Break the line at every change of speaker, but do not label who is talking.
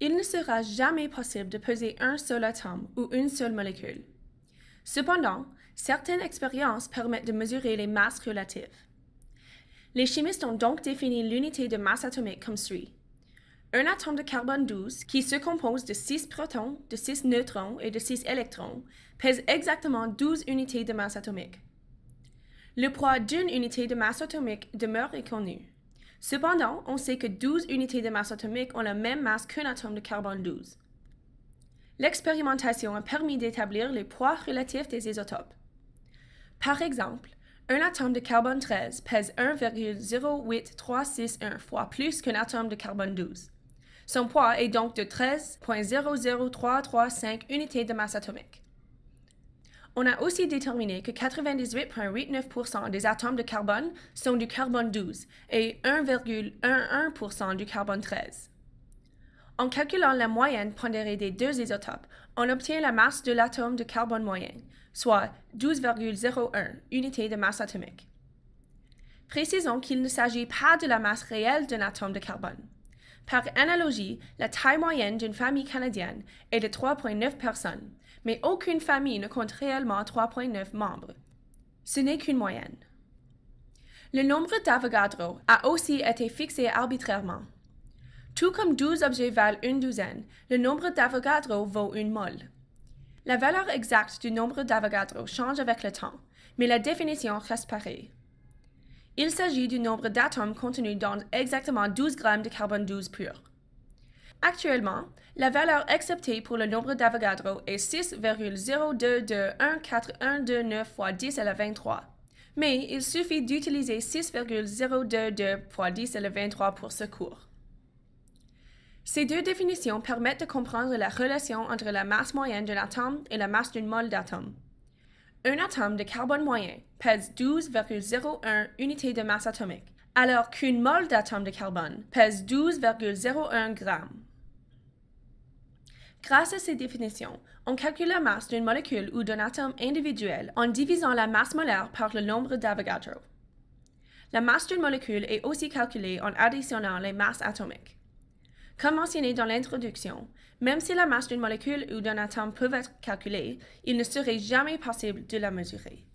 il ne sera jamais possible de peser un seul atome ou une seule molécule. Cependant, certaines expériences permettent de mesurer les masses relatives. Les chimistes ont donc défini l'unité de masse atomique comme suit. Un atome de carbone 12, qui se compose de 6 protons, de 6 neutrons et de 6 électrons, pèse exactement 12 unités de masse atomique. Le poids d'une unité de masse atomique demeure inconnu. Cependant, on sait que 12 unités de masse atomique ont la même masse qu'un atome de carbone 12. L'expérimentation a permis d'établir les poids relatifs des isotopes. Par exemple, un atome de carbone 13 pèse 1,08361 fois plus qu'un atome de carbone 12. Son poids est donc de 13,00335 unités de masse atomique. On a aussi déterminé que 98,89% des atomes de carbone sont du carbone 12 et 1,11% du carbone 13. En calculant la moyenne pondérée des deux isotopes, on obtient la masse de l'atome de carbone moyen, soit 12,01 unités de masse atomique. Précisons qu'il ne s'agit pas de la masse réelle d'un atome de carbone. Par analogie, la taille moyenne d'une famille canadienne est de 3,9 personnes, mais aucune famille ne compte réellement 3,9 membres. Ce n'est qu'une moyenne. Le nombre d'avogadro a aussi été fixé arbitrairement. Tout comme 12 objets valent une douzaine, le nombre d'avogadro vaut une molle. La valeur exacte du nombre d'avogadro change avec le temps, mais la définition reste pareille. Il s'agit du nombre d'atomes contenus dans exactement 12 grammes de carbone 12 pur. Actuellement, la valeur acceptée pour le nombre d'Avogadro est 6,02214129 x 10 à la 23. Mais il suffit d'utiliser 6,022 x 10 à la 23 pour ce cours. Ces deux définitions permettent de comprendre la relation entre la masse moyenne d'un atome et la masse d'une mole d'atome. Un atome de carbone moyen pèse 12,01 unités de masse atomique, alors qu'une mole d'atome de carbone pèse 12,01 grammes. Grâce à ces définitions, on calcule la masse d'une molécule ou d'un atome individuel en divisant la masse molaire par le nombre d'Avogadro. La masse d'une molécule est aussi calculée en additionnant les masses atomiques. Comme mentionné dans l'introduction, même si la masse d'une molécule ou d'un atome peut être calculée, il ne serait jamais possible de la mesurer.